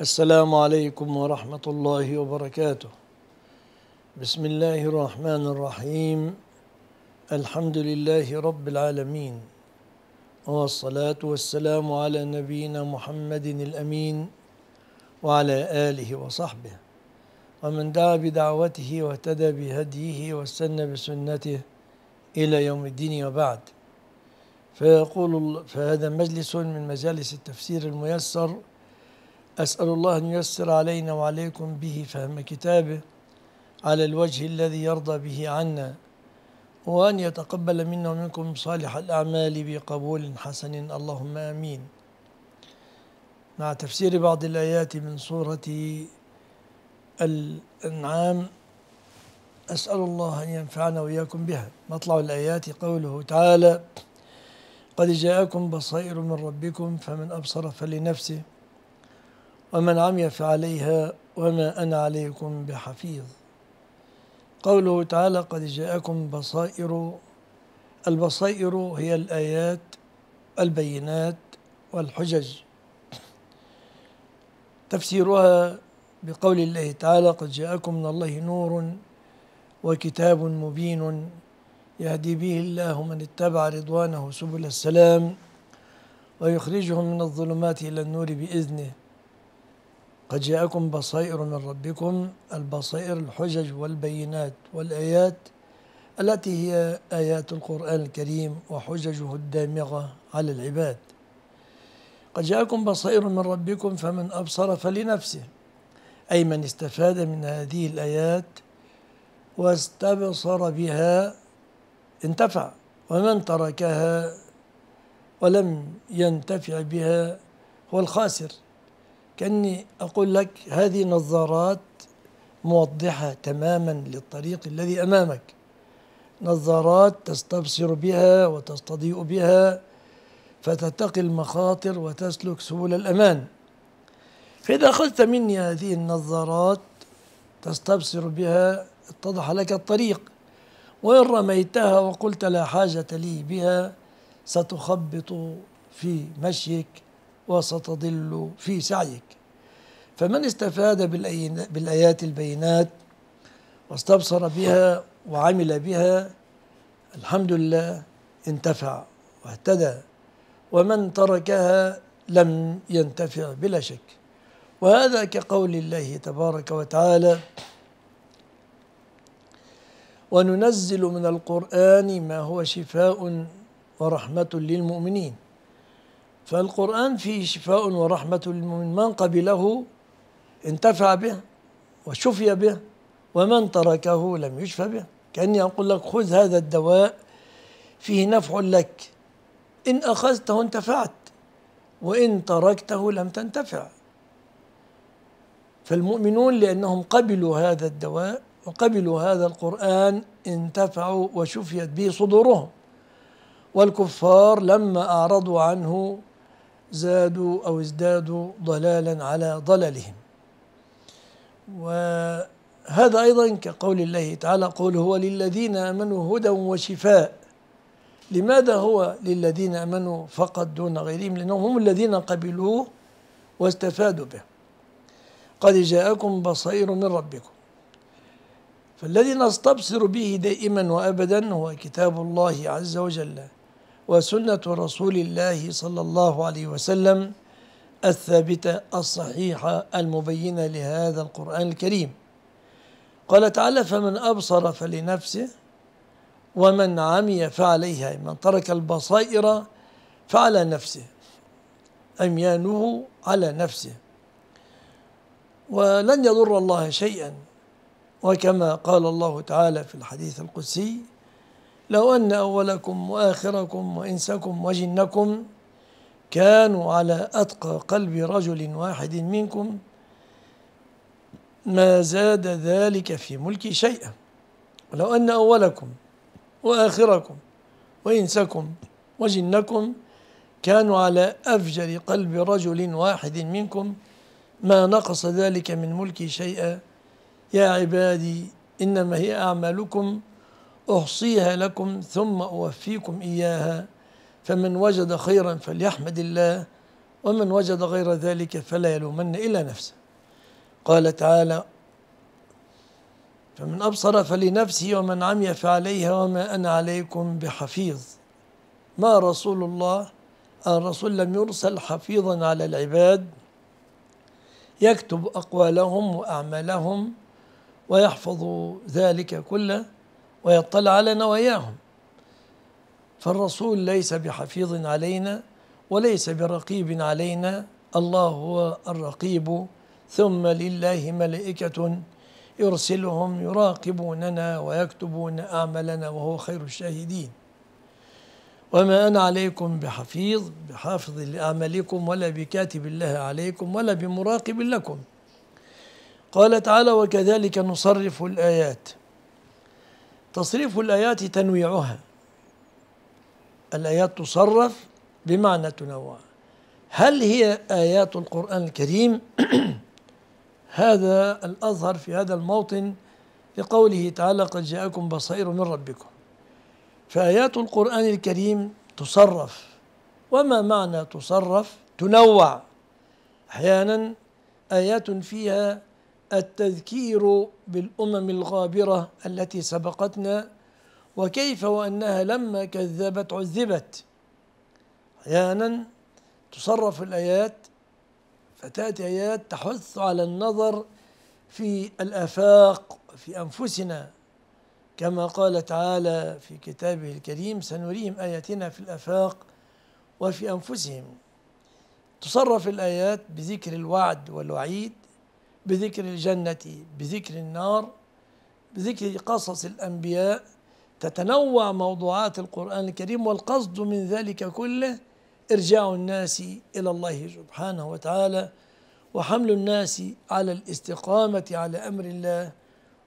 السلام عليكم ورحمة الله وبركاته بسم الله الرحمن الرحيم الحمد لله رب العالمين والصلاة والسلام على نبينا محمد الأمين وعلى آله وصحبه ومن دعا بدعوته واهتدى بهديه واستنى بسنته إلى يوم الدين وبعد فيقول فهذا مجلس من مجالس التفسير الميسر أسأل الله أن ييسر علينا وعليكم به فهم كتابه على الوجه الذي يرضى به عنا وأن يتقبل منا ومنكم صالح الأعمال بقبول حسن اللهم آمين مع تفسير بعض الآيات من سورة الأنعام أسأل الله أن ينفعنا وإياكم بها مطلع الآيات قوله تعالى قد جاءكم بصائر من ربكم فمن أبصر فلنفسه ومن عمي فعليها وما أنا عليكم بحفيظ قوله تعالى قد جاءكم بصائر البصائر هي الآيات البينات والحجج تفسيرها بقول الله تعالى قد جاءكم من الله نور وكتاب مبين يهدي به الله من اتبع رضوانه سبل السلام ويخرجهم من الظلمات إلى النور بإذنه قد جاءكم بصائر من ربكم البصائر الحجج والبينات والآيات التي هي آيات القرآن الكريم وحججه الدامغة على العباد قد جاءكم بصائر من ربكم فمن أبصر فلنفسه أي من استفاد من هذه الآيات واستبصر بها انتفع ومن تركها ولم ينتفع بها هو الخاسر كأني أقول لك هذه نظارات موضحة تماما للطريق الذي أمامك نظارات تستبصر بها وتستضيء بها فتتقي المخاطر وتسلك سبل الأمان فإذا أخذت مني هذه النظارات تستبصر بها اتضح لك الطريق وإن رميتها وقلت لا حاجة لي بها ستخبط في مشيك وستضل في سعيك فمن استفاد بالآيات البينات واستبصر بها وعمل بها الحمد لله انتفع واهتدى ومن تركها لم ينتفع بلا شك وهذا كقول الله تبارك وتعالى وننزل من القرآن ما هو شفاء ورحمة للمؤمنين فالقرآن فيه شفاء ورحمة للمؤمن من قبله انتفع به وشفي به ومن تركه لم يشفى به كأني أقول لك خذ هذا الدواء فيه نفع لك إن أخذته انتفعت وإن تركته لم تنتفع فالمؤمنون لأنهم قبلوا هذا الدواء وقبلوا هذا القرآن انتفعوا وشفيت به صدورهم والكفار لما أعرضوا عنه زادوا أو ازدادوا ضلالا على ضللهم وهذا أيضا كقول الله تعالى قول هو للذين آمنوا هدى وشفاء لماذا هو للذين آمنوا فقط دون غيرهم لأنهم هم الذين قبلوه واستفادوا به قد جاءكم بصير من ربكم فالذي نستبصر به دائما وابدا هو كتاب الله عز وجل وسنة رسول الله صلى الله عليه وسلم الثابتة الصحيحة المبينة لهذا القرآن الكريم قال تعالى فمن أبصر فلنفسه ومن عمي فعليها من ترك البصائر فعلى نفسه عميانه على نفسه ولن يضر الله شيئا وكما قال الله تعالى في الحديث القدسي لو أن أولكم وآخركم وإنسكم وجنكم كانوا على أتقى قلب رجل واحد منكم ما زاد ذلك في ملكي شيئا ولو أن أولكم وآخركم وإنسكم وجنكم كانوا على أفجر قلب رجل واحد منكم ما نقص ذلك من ملكي شيئا يا عبادي إنما هي أعمالكم أحصيها لكم ثم أوفيكم إياها فمن وجد خيرا فليحمد الله ومن وجد غير ذلك فلا يلومن إلا نفسه قال تعالى فمن أبصر فلنفسه ومن عمي فعليها وما أنا عليكم بحفيظ ما رسول الله الرسول لم يرسل حفيظا على العباد يكتب أقوالهم وأعمالهم ويحفظ ذلك كله ويطلع على نواياهم فالرسول ليس بحفيظ علينا وليس برقيب علينا الله هو الرقيب ثم لله ملائكة يرسلهم يراقبوننا ويكتبون أعمالنا وهو خير الشاهدين وما أنا عليكم بحفيظ بحافظ لأعمالكم ولا بكاتب الله عليكم ولا بمراقب لكم قال تعالى وكذلك نصرف الآيات تصريف الآيات تنويعها الآيات تصرف بمعنى تنوع هل هي آيات القرآن الكريم هذا الأظهر في هذا الموطن لقوله تعالى قد جاءكم بصير من ربكم فآيات القرآن الكريم تصرف وما معنى تصرف تنوع أحيانا آيات فيها التذكير بالامم الغابره التي سبقتنا وكيف وانها لما كذبت عذبت احيانا تصرف الايات فتاتي ايات تحث على النظر في الافاق في انفسنا كما قال تعالى في كتابه الكريم سنريهم اياتنا في الافاق وفي انفسهم تصرف الايات بذكر الوعد والوعيد بذكر الجنة بذكر النار بذكر قصص الأنبياء تتنوع موضوعات القرآن الكريم والقصد من ذلك كله إرجاع الناس إلى الله سبحانه وتعالى وحمل الناس على الاستقامة على أمر الله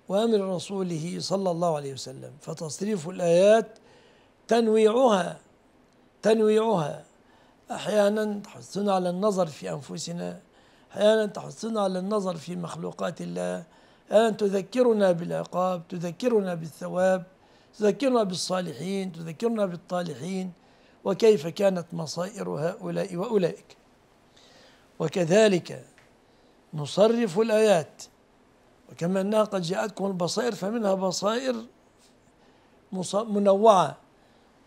وأمر رسوله صلى الله عليه وسلم فتصريف الآيات تنويعها تنويعها أحيانا تحثنا على النظر في أنفسنا أحيانا تحثنا على النظر في مخلوقات الله ألا تذكرنا بالعقاب تذكرنا بالثواب تذكرنا بالصالحين تذكرنا بالطالحين وكيف كانت مصائر هؤلاء وأولئك وكذلك نصرف الآيات وكما أنها قد جاءتكم البصائر فمنها بصائر منوعة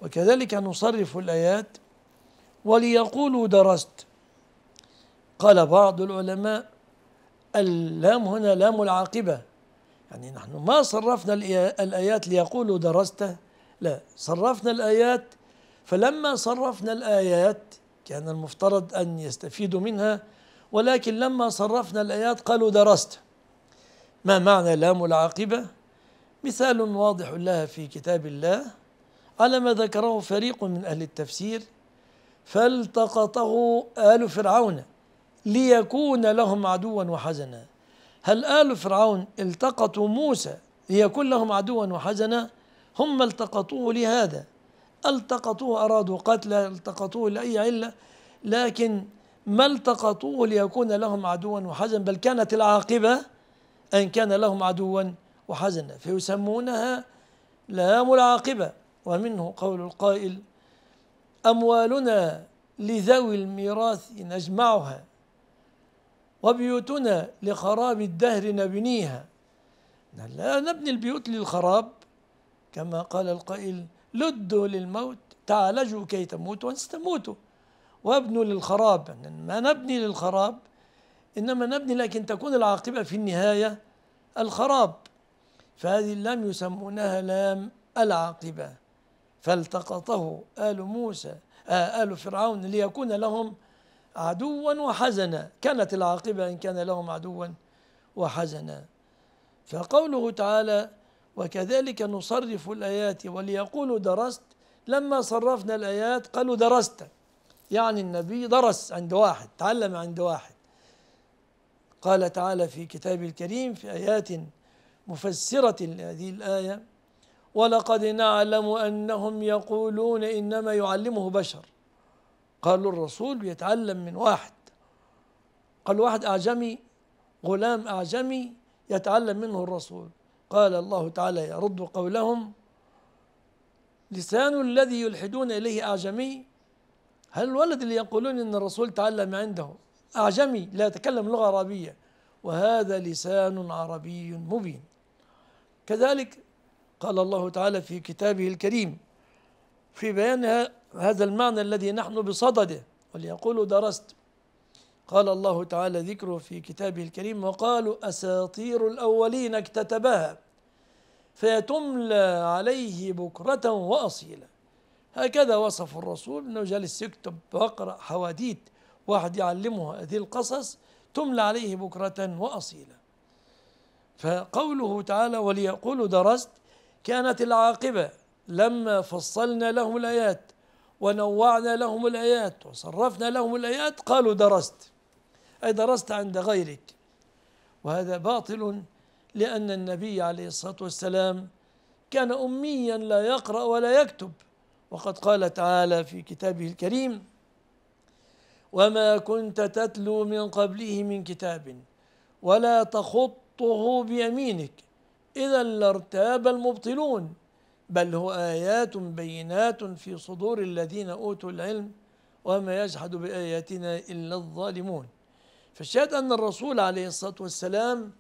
وكذلك نصرف الآيات وليقولوا درست قال بعض العلماء اللام هنا لام العاقبة يعني نحن ما صرفنا الآيات ليقولوا درست لا صرفنا الآيات فلما صرفنا الآيات كان المفترض أن يستفيدوا منها ولكن لما صرفنا الآيات قالوا درست ما معنى لام العاقبة مثال واضح لها في كتاب الله على ما ذكره فريق من أهل التفسير فالتقطه آل فرعون ليكون لهم عدوا وحزنا هل آل فرعون التقطوا موسى ليكون لهم عدوا وحزنا هم التقطوه لهذا التقطوه أرادوا قتله التقطوه لأي علة لكن ما التقطوه ليكون لهم عدوا وحزنا بل كانت العاقبة أن كان لهم عدوا وحزنا فيسمونها لام العاقبة ومنه قول القائل أموالنا لذوي الميراث نجمعها وبيوتنا لخراب الدهر نبنيها لا نبني البيوت للخراب كما قال القائل لدوا للموت تعالجوا كي تموتوا وستموتوا وابنوا للخراب ما نبني للخراب إنما نبني لكن تكون العاقبة في النهاية الخراب فهذه اللام يسمونها لام العاقبة فالتقطه آل موسى آه، آل فرعون ليكون لهم عدوا وحزنا كانت العاقبة إن كان لهم عدوا وحزنا فقوله تعالى وكذلك نصرف الآيات وليقولوا درست لما صرفنا الآيات قالوا درست يعني النبي درس عند واحد تعلم عند واحد قال تعالى في كتاب الكريم في آيات مفسرة لهذه الآية ولقد نعلم أنهم يقولون إنما يعلمه بشر قالوا الرسول بيتعلم من واحد قال واحد أعجمي غلام أعجمي يتعلم منه الرسول قال الله تعالى يرد قولهم لسان الذي يلحدون إليه أعجمي هل الولد اللي يقولون إن الرسول تعلم عنده أعجمي لا يتكلم لغة عربية وهذا لسان عربي مبين كذلك قال الله تعالى في كتابه الكريم في بيانها هذا المعنى الذي نحن بصدده وليقول درست قال الله تعالى ذكره في كتابه الكريم وقالوا أساطير الأولين اكتتبها فيتملى عليه بكرة وأصيلا هكذا وصف الرسول أنه جالس يكتب ويقرأ حواديت واحد يعلمه هذه القصص تملى عليه بكرة وأصيلا فقوله تعالى وليقول درست كانت العاقبة لما فصلنا لهم الآيات ونوعنا لهم الآيات وصرفنا لهم الآيات قالوا درست أي درست عند غيرك وهذا باطل لأن النبي عليه الصلاة والسلام كان أميا لا يقرأ ولا يكتب وقد قال تعالى في كتابه الكريم وما كنت تتلو من قبله من كتاب ولا تخطه بيمينك إذا لارتاب المبطلون بل هو آيات بينات في صدور الذين أوتوا العلم وما يجحد بآياتنا إلا الظالمون فالشاهد أن الرسول عليه الصلاة والسلام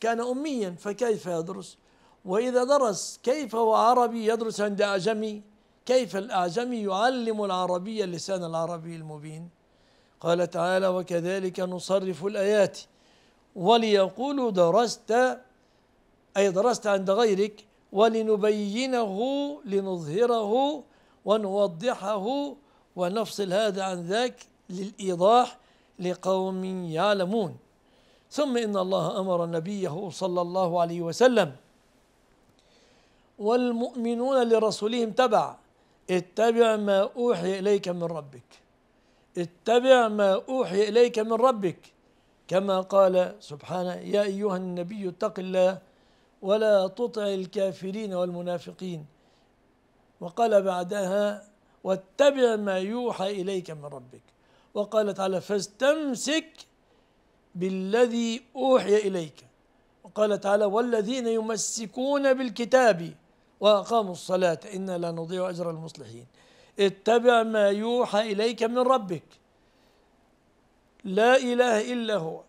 كان أميا فكيف يدرس وإذا درس كيف هو عربي يدرس عند أعجمي كيف الأعجمي يعلم العربية اللسان العربي المبين قال تعالى وكذلك نصرف الآيات وليقولوا درست أي درست عند غيرك ولنبينه لنظهره ونوضحه ونفصل هذا عن ذاك للإيضاح لقوم يعلمون ثم إن الله أمر نبيه صلى الله عليه وسلم والمؤمنون لرسولهم تبع اتبع ما أوحي إليك من ربك اتبع ما أوحي إليك من ربك كما قال سبحانه يا أيها النبي اتق الله ولا تطع الكافرين والمنافقين وقال بعدها واتبع ما يوحى إليك من ربك وقال تعالى فاستمسك بالذي أوحي إليك وقال تعالى والذين يمسكون بالكتاب وأقاموا الصلاة إنا لا نضيع أجر المصلحين اتبع ما يوحى إليك من ربك لا إله إلا هو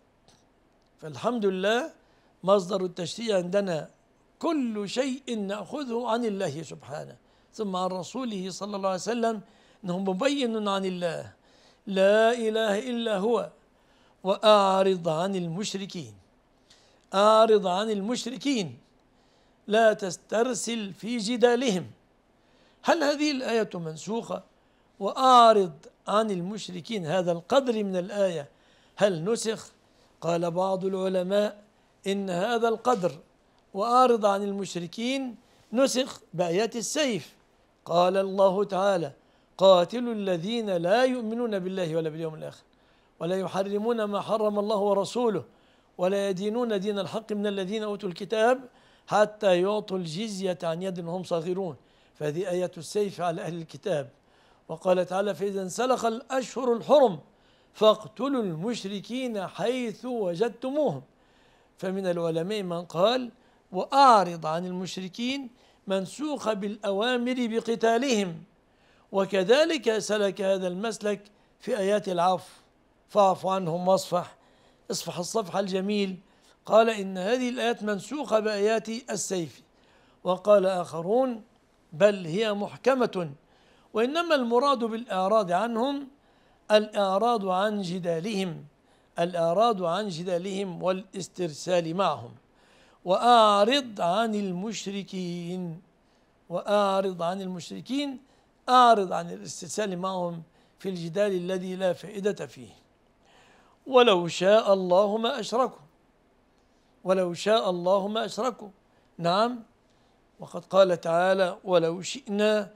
فالحمد لله مصدر التشريع عندنا كل شيء ناخذه عن الله سبحانه ثم عن رسوله صلى الله عليه وسلم انه مبين عن الله لا اله الا هو واعرض عن المشركين اعرض عن المشركين لا تسترسل في جدالهم هل هذه الايه منسوخه واعرض عن المشركين هذا القدر من الايه هل نسخ قال بعض العلماء إن هذا القدر وأعرض عن المشركين نسخ بآيات السيف قال الله تعالى قاتلوا الذين لا يؤمنون بالله ولا باليوم الآخر ولا يحرمون ما حرم الله ورسوله ولا يدينون دين الحق من الذين أوتوا الكتاب حتى يعطوا الجزية عن يد وهم صاغرون فهذه آية السيف على أهل الكتاب وقال تعالى فإذا انسلخ الأشهر الحرم فاقتلوا المشركين حيث وجدتموهم فمن العلماء من قال وأعرض عن المشركين منسوخ بالأوامر بقتالهم وكذلك سلك هذا المسلك في آيات العفو فاعف عنهم واصفح اصفح الصفح الجميل قال إن هذه الآيات منسوخة بآيات السيف وقال آخرون بل هي محكمة وإنما المراد بالإعراض عنهم الإعراض عن جدالهم الأعراض عن جدالهم والاسترسال معهم وأعرض عن المشركين وأعرض عن المشركين أعرض عن الاسترسال معهم في الجدال الذي لا فائدة فيه ولو شاء الله ما أشركوا ولو شاء الله ما أشركوا نعم وقد قال تعالى ولو شئنا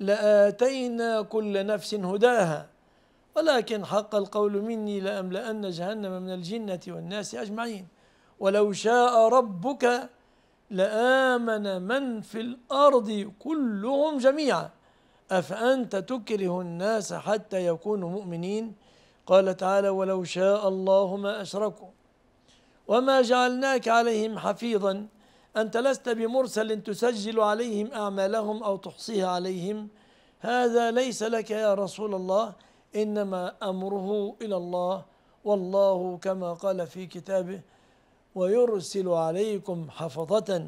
لآتينا كل نفس هداها ولكن حق القول مني لأملأن جهنم من الجنة والناس أجمعين ولو شاء ربك لآمن من في الأرض كلهم جميعا أفأنت تكره الناس حتى يكونوا مؤمنين قال تعالى ولو شاء الله ما أشركوا وما جعلناك عليهم حفيظا أنت لست بمرسل تسجل عليهم أعمالهم أو تحصيها عليهم هذا ليس لك يا رسول الله إنما أمره إلى الله والله كما قال في كتابه ويرسل عليكم حفظة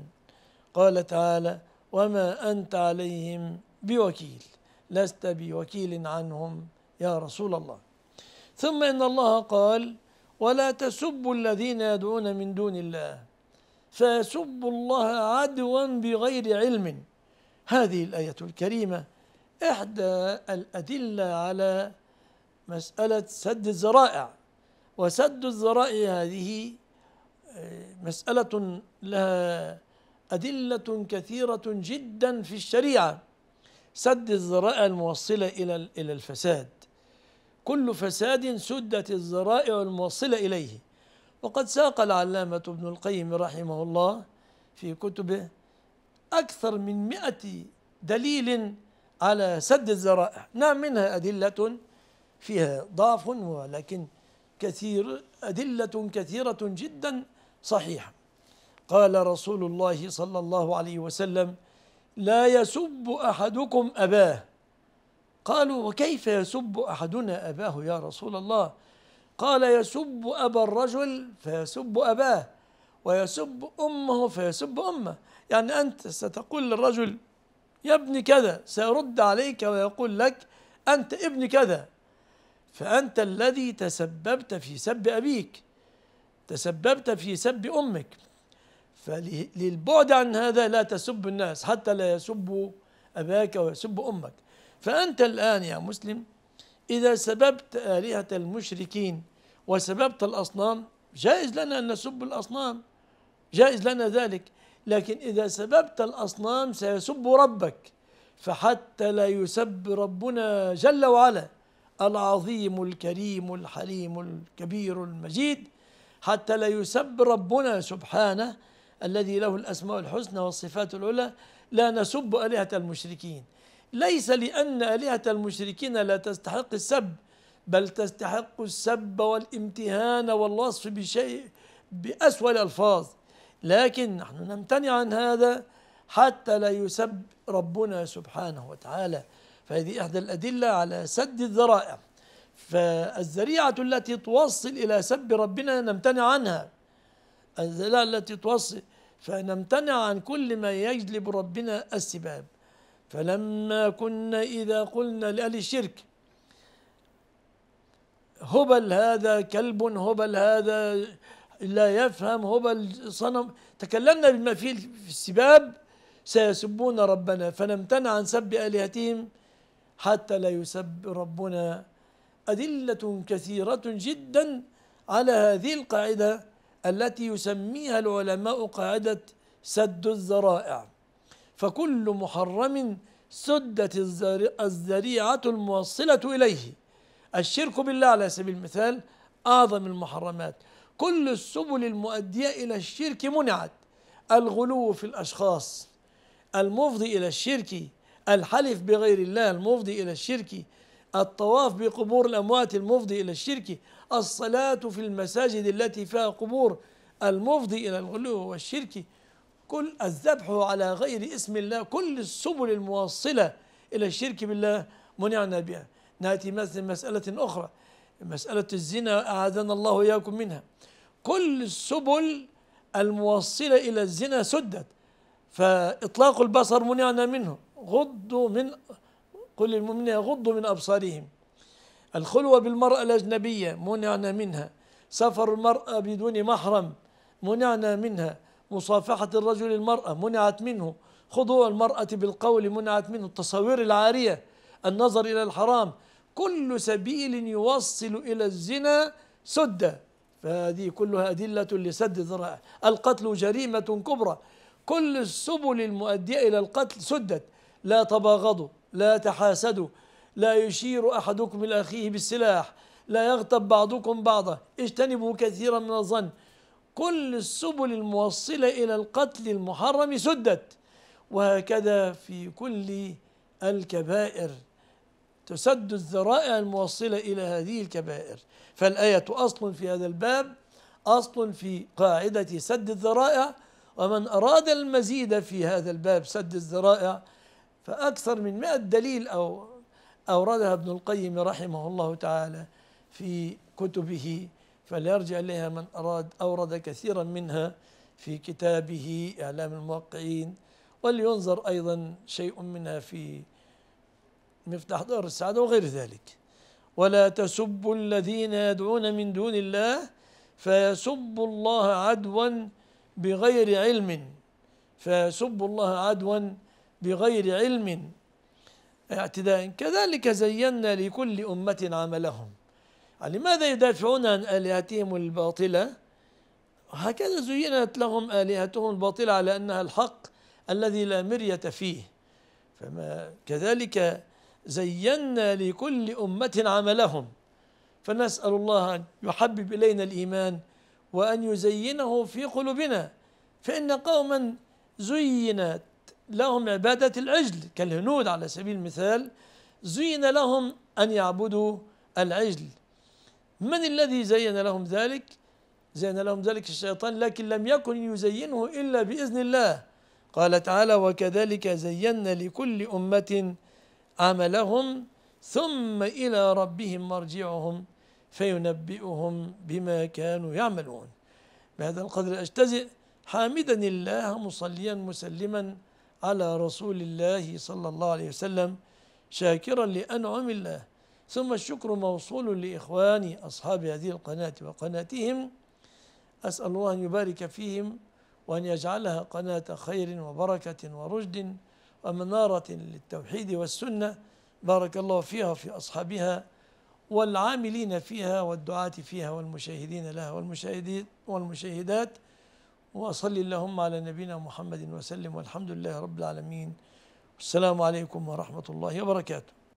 قال تعالى وما أنت عليهم بوكيل لست بوكيل عنهم يا رسول الله ثم إن الله قال ولا تسبوا الذين يدعون من دون الله فيسبوا الله عدوا بغير علم هذه الآية الكريمة إحدى الأدلة على مسألة سد الذرائع وسد الذرائع هذه آه، مسألة لها أدلة كثيرة جدا في الشريعة سد الذرائع الموصلة إلى إلى الفساد كل فساد سدت الذرائع الموصلة إليه وقد ساق العلامة ابن القيم رحمه الله في كتبه أكثر من مئة دليل على سد الذرائع نعم منها أدلة فيها ضعف ولكن كثير أدلة كثيرة جدا صحيحة قال رسول الله صلى الله عليه وسلم لا يسب أحدكم أباه قالوا وكيف يسب أحدنا أباه يا رسول الله قال يسب أبا الرجل فيسب أباه ويسب أمه فيسب أمه يعني أنت ستقول للرجل يا ابن كذا سيرد عليك ويقول لك أنت ابن كذا فأنت الذي تسببت في سب أبيك تسببت في سب أمك فللبعد عن هذا لا تسب الناس حتى لا يسبوا أباك ويسب أمك فأنت الآن يا مسلم إذا سببت آلهة المشركين وسببت الأصنام جائز لنا أن نسب الأصنام جائز لنا ذلك لكن إذا سببت الأصنام سيسب ربك فحتى لا يسب ربنا جل وعلا العظيم الكريم الحليم الكبير المجيد حتى لا يسب ربنا سبحانه الذي له الأسماء الحسنى والصفات العلى لا نسب آلهة المشركين ليس لأن آلهة المشركين لا تستحق السب بل تستحق السب والامتهان والوصف بشيء بأسوأ الألفاظ لكن نحن نمتنع عن هذا حتى لا يسب ربنا سبحانه وتعالى فهذه إحدى الأدلة على سد الذرائع فالذريعة التي توصل إلى سب ربنا نمتنع عنها الذريعة التي توصل فنمتنع عن كل ما يجلب ربنا السباب فلما كنا إذا قلنا لأهل الشرك هبل هذا كلب هبل هذا لا يفهم هبل صنم تكلمنا بما فيه في السباب سيسبون ربنا فنمتنع عن سب آلهتهم حتى لا يسب ربنا أدلة كثيرة جدا على هذه القاعدة التي يسميها العلماء قاعدة سد الذرائع فكل محرم سدت الذريعة الموصلة إليه الشرك بالله على سبيل المثال أعظم المحرمات كل السبل المؤدية إلى الشرك منعت الغلو في الأشخاص المفضي إلى الشرك الحلف بغير الله المفضي إلى الشرك الطواف بقبور الأموات المفضي إلى الشرك الصلاة في المساجد التي فيها قبور المفضي إلى الغلو والشرك كل الذبح على غير اسم الله كل السبل الموصلة إلى الشرك بالله منعنا بها نأتي مثل مسألة أخرى مسألة الزنا أعاذنا الله وإياكم منها كل السبل الموصلة إلى الزنا سدت فإطلاق البصر منعنا منه غضوا من قل للمؤمنين يغضوا من أبصارهم الخلوة بالمرأة الأجنبية منعنا منها سفر المرأة بدون محرم منعنا منها مصافحة الرجل المرأة منعت منه خضوع المرأة بالقول منعت منه التصاوير العارية النظر إلى الحرام كل سبيل يوصل إلى الزنا سدة فهذه كلها أدلة لسد ذرائع القتل جريمة كبرى كل السبل المؤدية إلى القتل سدت لا تباغضوا لا تحاسدوا لا يشير أحدكم إلى أخيه بالسلاح لا يغتب بعضكم بعضا اجتنبوا كثيرا من الظن كل السبل الموصلة إلى القتل المحرم سدت وهكذا في كل الكبائر تسد الذرائع الموصلة إلى هذه الكبائر فالآية أصل في هذا الباب أصل في قاعدة سد الذرائع ومن أراد المزيد في هذا الباب سد الذرائع فأكثر من مئة دليل أو أوردها ابن القيم رحمه الله تعالى في كتبه فليرجع إليها من أراد أورد كثيرا منها في كتابه إعلام الموقعين ولينظر أيضا شيء منها في مفتاح دار السعادة وغير ذلك ولا تسبوا الذين يدعون من دون الله فيسبوا الله عدوا بغير علم فيسبوا الله عدوا بغير علم اعتداء كذلك زينا لكل أمة عملهم يعني لماذا يدافعون عن آلهتهم الباطلة هكذا زينت لهم آلهتهم الباطلة على أنها الحق الذي لا مرية فيه فما كذلك زينا لكل أمة عملهم فنسأل الله أن يحبب إلينا الإيمان وأن يزينه في قلوبنا فإن قوما زينت لهم عبادة العجل كالهنود على سبيل المثال زين لهم أن يعبدوا العجل من الذي زين لهم ذلك؟ زين لهم ذلك الشيطان لكن لم يكن يزينه إلا بإذن الله قال تعالى وكذلك زينا لكل أمة عملهم ثم إلى ربهم مرجعهم فينبئهم بما كانوا يعملون بهذا القدر أجتزئ حامدا الله مصليا مسلما على رسول الله صلى الله عليه وسلم شاكرا لأنعم الله ثم الشكر موصول لإخواني أصحاب هذه القناة وقناتهم أسأل الله أن يبارك فيهم وأن يجعلها قناة خير وبركة ورشد ومنارة للتوحيد والسنة بارك الله فيها في أصحابها والعاملين فيها والدعاة فيها والمشاهدين لها والمشاهدين والمشاهدات وصل اللهم على نبينا محمد وسلم والحمد لله رب العالمين السلام عليكم ورحمة الله وبركاته